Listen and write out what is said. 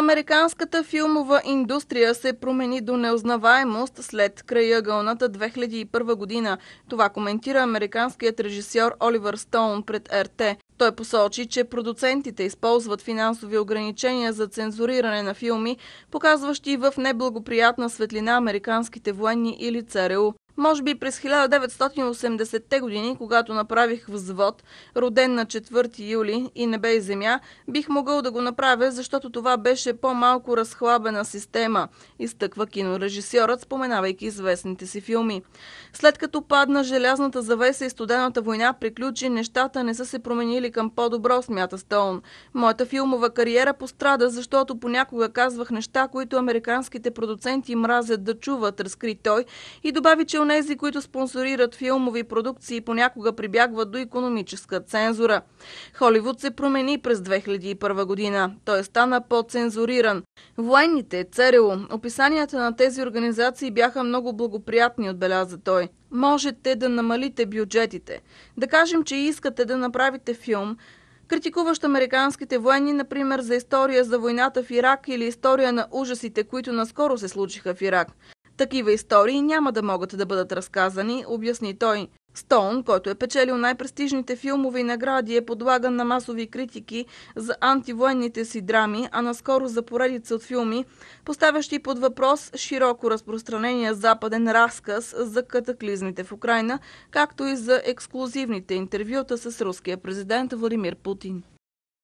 Американската филмова индустрия се промени до неузнаваемост след краягълната 2001 година. Това коментира американският режисьор Оливър Стоун пред РТ. Той посочи, че продуцентите използват финансови ограничения за цензуриране на филми, показващи в неблагоприятна светлина американските военни или ЦРУ. Може би през 1980-те години, когато направих взвод, роден на 4 юли и небе и земя, бих могъл да го направя, защото това беше по-малко разхлабена система, изтъква кинорежисьорът, споменавайки известните си филми. След като падна желязната завеса и студената война приключи, нещата не са се променили към по-добро, смята Стоун. Моята филмова кариера пострада, защото понякога казвах неща, които американските продуценти мразят да чуват, разкри той и добави, че онези, които спонсорират филмови продукции, понякога прибягват до економическа цензура. Холивуд се промени през 2001 година. Той е стана по-цензуриран. Военните, ЦРУ, описанията на тези организации бяха много благоприятни, отбеляза той. Можете да намалите бюджетите. Да кажем, че искате да направите филм, критикуващ американските военни, например, за история за войната в Ирак или история на ужасите, които наскоро се случиха в Ирак. Такива истории няма да могат да бъдат разказани, обясни той. Стоун, който е печелил най-престижните филмови награди, е подлаган на масови критики за антивоенните си драми, а наскоро за поредица от филми, поставящи под въпрос широко разпространения западен разказ за катаклизмите в Украина, както и за ексклюзивните интервюта с руския президент Владимир Путин.